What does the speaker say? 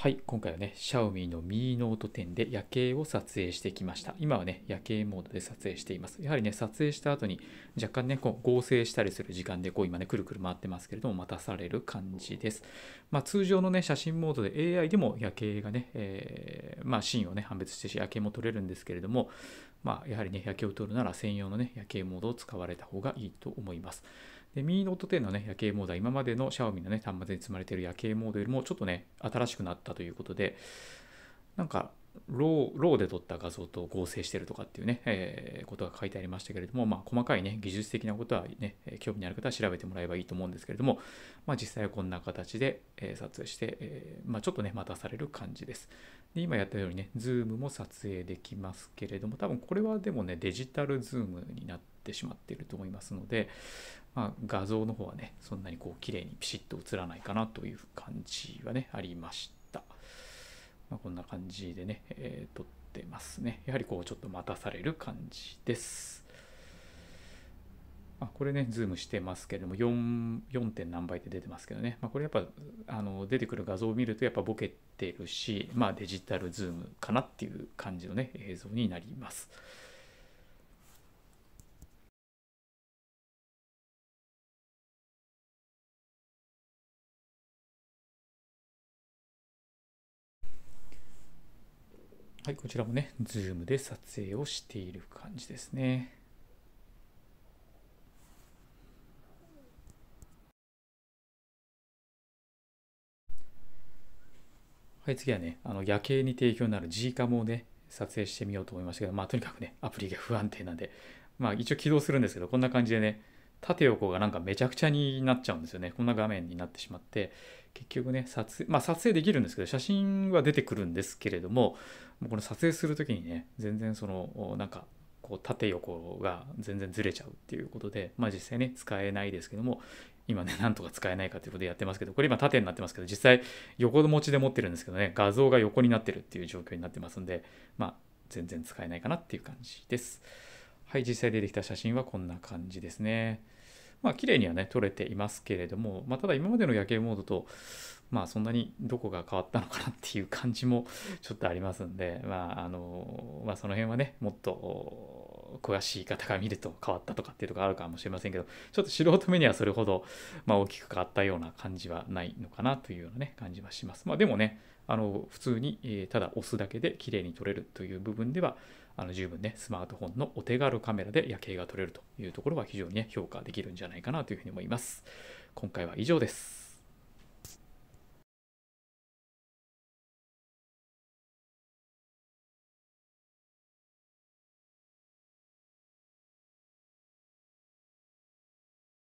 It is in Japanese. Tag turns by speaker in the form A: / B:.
A: はい、今回はね、Xiaomi のミーノート10で夜景を撮影してきました。今はね、夜景モードで撮影しています。やはりね、撮影した後に若干ね、こう合成したりする時間で、こう今ね、くるくる回ってますけれども、待たされる感じです。まあ、通常のね、写真モードで AI でも夜景がね、えー、まあ、シーンをね、判別してし、夜景も撮れるんですけれども、まあ、やはりね、夜景を撮るなら専用のね、夜景モードを使われた方がいいと思います。で、ミーノート10のね、夜景モードは今までの Xiaomi のね、端末に積まれている夜景モードよりもちょっとね、新しくなったということで、なんか、ロー、ローで撮った画像と合成してるとかっていうね、えー、ことが書いてありましたけれども、まあ、細かいね、技術的なことはね、興味のある方は調べてもらえばいいと思うんですけれども、まあ、実際はこんな形で、え撮影して、えー、まあ、ちょっとね、待たされる感じです。で、今やったようにね、ズームも撮影できますけれども、多分これはでもね、デジタルズームになってってしまっていると思いますので、まあ、画像の方はねそんなにこう綺麗にピシッと映らないかなという感じはねありました、まあ、こんな感じでね、えー、撮ってますねやはりこうちょっと待たされる感じですまあ、これね、ズームしてますけれども、4. 4. 点何倍って出てますけどね、まあ、これやっぱあの出てくる画像を見ると、やっぱボケてるし、まあ、デジタルズームかなっていう感じのね、映像になります。はい、こちらもね、Zoom で撮影をしている感じですね。はい、次はね、あの夜景に提供になる G カムをね、撮影してみようと思いましたけど、まあ、とにかくね、アプリが不安定なんで、まあ、一応起動するんですけど、こんな感じでね、縦横がなんかめちゃくちゃになっちゃうんですよね。こんな画面になってしまって、結局ね、撮影、まあ撮影できるんですけど、写真は出てくるんですけれども、もうこの撮影する時にね、全然その、なんか、こう縦横が全然ずれちゃうっていうことで、まあ実際ね、使えないですけども、今ね、なんとか使えないかということでやってますけど、これ今縦になってますけど、実際横持ちで持ってるんですけどね、画像が横になってるっていう状況になってますんで、まあ全然使えないかなっていう感じです。はい、実際出てきた写真はこんな感じですね。まあ綺麗にはね、撮れていますけれども、まあ、ただ今までの夜景モードと、まあそんなにどこが変わったのかなっていう感じもちょっとありますんで、まああの、まあその辺はね、もっと詳しい方が見ると変わったとかっていうところあるかもしれませんけど、ちょっと素人目にはそれほど、まあ、大きく変わったような感じはないのかなというようなね、感じはします。まあ、でもね、あの普通に、えー、ただ押すだけで綺麗に撮れるという部分では、あの十分ね、スマートフォンのお手軽カメラで夜景が撮れるというところは非常にね、評価できるんじゃないかなというふうに思います。今回は以上です。